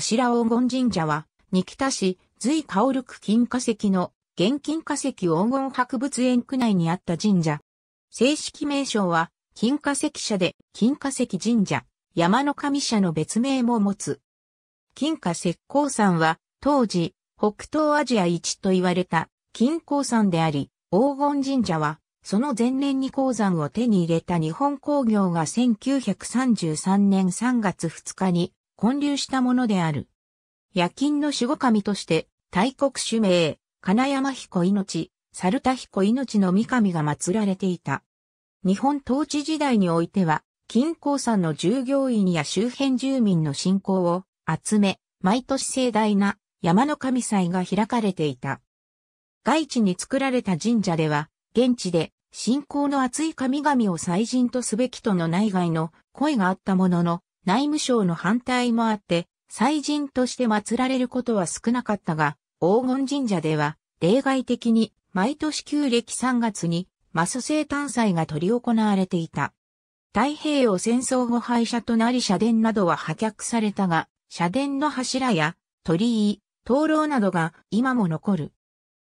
柱黄金神社は、新木田市、随香る区金化石の、現金化石黄金博物園区内にあった神社。正式名称は、金化石社で、金化石神社、山の神社の別名も持つ。金化石鉱山は、当時、北東アジア一と言われた、金鉱山であり、黄金神社は、その前年に鉱山を手に入れた日本工業が1933年3月2日に建立したものである。夜勤の守護神として、大国主名、金山彦命、猿田彦命の三神が祀られていた。日本統治時代においては、金鉱山の従業員や周辺住民の信仰を集め、毎年盛大な山の神祭が開かれていた。外地に作られた神社では、現地で信仰の厚い神々を祭神とすべきとの内外の声があったものの、内務省の反対もあって、祭神として祀られることは少なかったが、黄金神社では、例外的に、毎年旧暦3月に、マス生誕祭が取り行われていた。太平洋戦争後廃車となり社殿などは破却されたが、社殿の柱や鳥居、灯籠などが今も残る。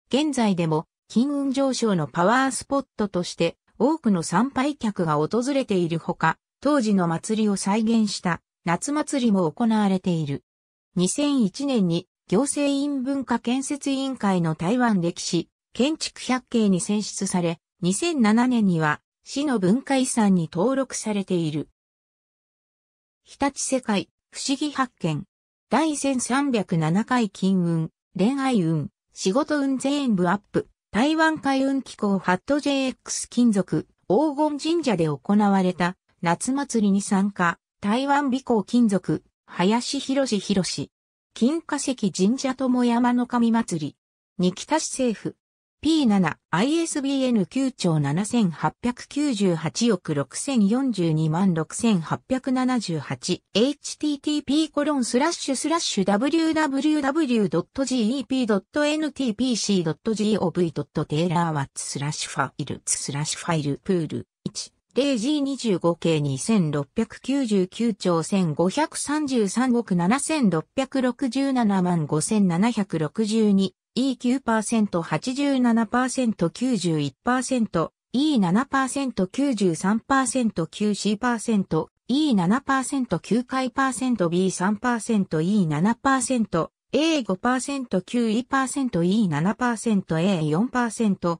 現在でも金運上昇のパワースポットとして多くの参拝客が訪れているほか、当時の祭りを再現した夏祭りも行われている。2001年に行政院文化建設委員会の台湾歴史建築百景に選出され、2007年には市の文化遺産に登録されている。日立世界不思議発見第1307回金運、恋愛運、仕事運全部アップ、台湾海運機構ハット JX 金属、黄金神社で行われた夏祭りに参加、台湾美工金属、林博博金化石神社友山の神祭り、に北市政府、P7、ISBN 9兆7898億6042万6878、http コロンスラッシュスラッシュ www.gep.ntpc.gov.taylor w ワ t ツスラッシュファイルスラッシュファイルプール 0G25 系2699兆1533億7667万5762 E9%87%91% E7%93%QC%、E7%9 回 B3%E7%、A5%9 E%E7%A4%、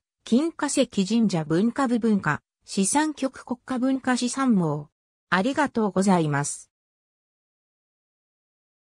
金化石神社文化部文化、資産局国家文化資産網。ありがとうございます。